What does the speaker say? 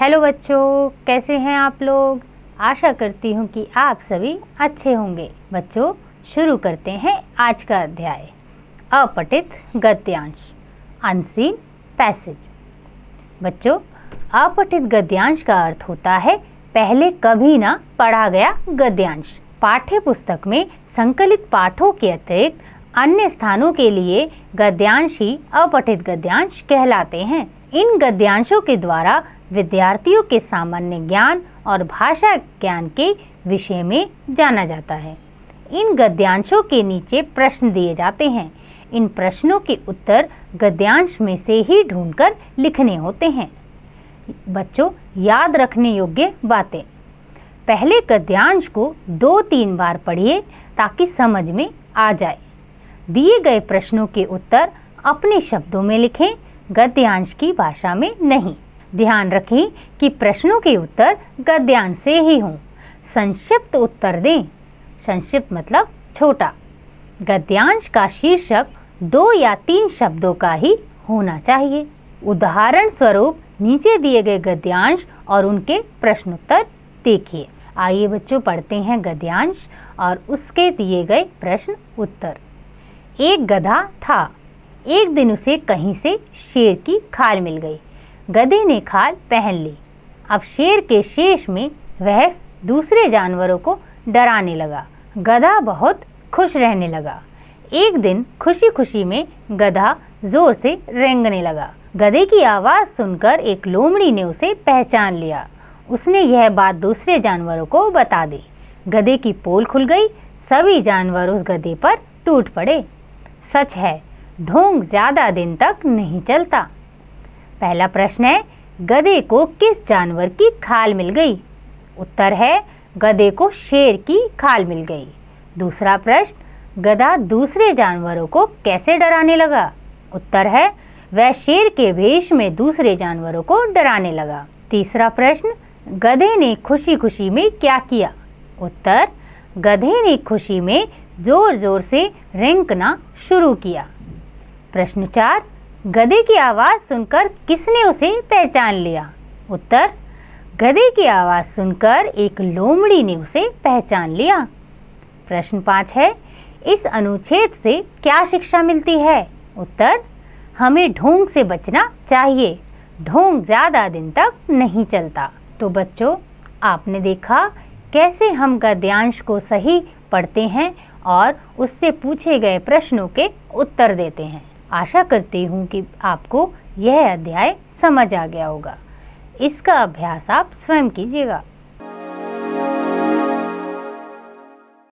hello बच्चों कैसे हैं आप लोग आशा करती हूँ कि आप सभी अच्छे होंगे बच्चों शुरू करते हैं आज का अध्याय अपठित गद्यांश अनसीन पैसेज बच्चों अपठित गद्यांश का अर्थ होता है पहले कभी ना पढ़ा गया गद्यांश पाठ्य पुस्तक में संकलित पाठों के अतिरिक्त अन्य स्थानों के लिए गद्यांश ही अपठित गद्यांश कहलाते हैं इन गद्यांशों के द्वारा विद्यार्थियों के सामान्य ज्ञान और भाषा ज्ञान के विषय में जाना जाता है इन गद्यांशों के नीचे प्रश्न दिए जाते हैं इन प्रश्नों के उत्तर गद्यांश में से ही ढूंढकर लिखने होते हैं बच्चों याद रखने योग्य बातें पहले गद्यांश को दो तीन बार पढ़िए ताकि समझ में आ जाए दिए गए प्रश्नों के उत्तर अपने शब्दों में लिखें गद्यांश की भाषा में नहीं ध्यान रखें कि प्रश्नों के उत्तर गद्यांश से ही हों संक्षिप्त उत्तर दें संक्षिप्त मतलब छोटा गद्यांश का शीर्षक दो या तीन शब्दों का ही होना चाहिए उदाहरण स्वरूप नीचे दिए गए गद्यांश और उनके प्रश्नोत्तर देखिए आइए बच्चों पढ़ते हैं गद्यांश और उसके दिए गए प्रश्न उत्तर एक गधा था एक दिन उसे कहीं से शेर की खाल मिल गई गधे ने खाल पहन ली अब शेर के शेष में वह दूसरे जानवरों को डराने लगा गधा बहुत खुश रहने लगा एक दिन खुशी खुशी में गधा जोर से रेंगने लगा गधे की आवाज सुनकर एक लोमड़ी ने उसे पहचान लिया उसने यह बात दूसरे जानवरों को बता दी गधे की पोल खुल गई सभी जानवर उस गधे पर टूट पड़े सच है ढोंग ज्यादा दिन तक नहीं चलता पहला प्रश्न है गधे को किस जानवर की खाल मिल गई उत्तर है गधे को शेर की खाल मिल गई दूसरा प्रश्न गधा दूसरे जानवरों को कैसे डराने लगा उत्तर है वह शेर के भेष में दूसरे जानवरों को डराने लगा तीसरा प्रश्न गधे ने खुशी खुशी में क्या किया उत्तर गधे ने खुशी में जोर जोर से रेंकना शुरू किया प्रश्न चार गधे की आवाज़ सुनकर किसने उसे पहचान लिया उत्तर गधे की आवाज़ सुनकर एक लोमड़ी ने उसे पहचान लिया प्रश्न पाँच है इस अनुच्छेद से क्या शिक्षा मिलती है उत्तर हमें ढोंग से बचना चाहिए ढोंग ज़्यादा दिन तक नहीं चलता तो बच्चों आपने देखा कैसे हम गद्यांश को सही पढ़ते हैं और उससे पूछे गए प्रश्नों के उत्तर देते हैं आशा करती हूँ कि आपको यह अध्याय समझ आ गया होगा इसका अभ्यास आप स्वयं कीजिएगा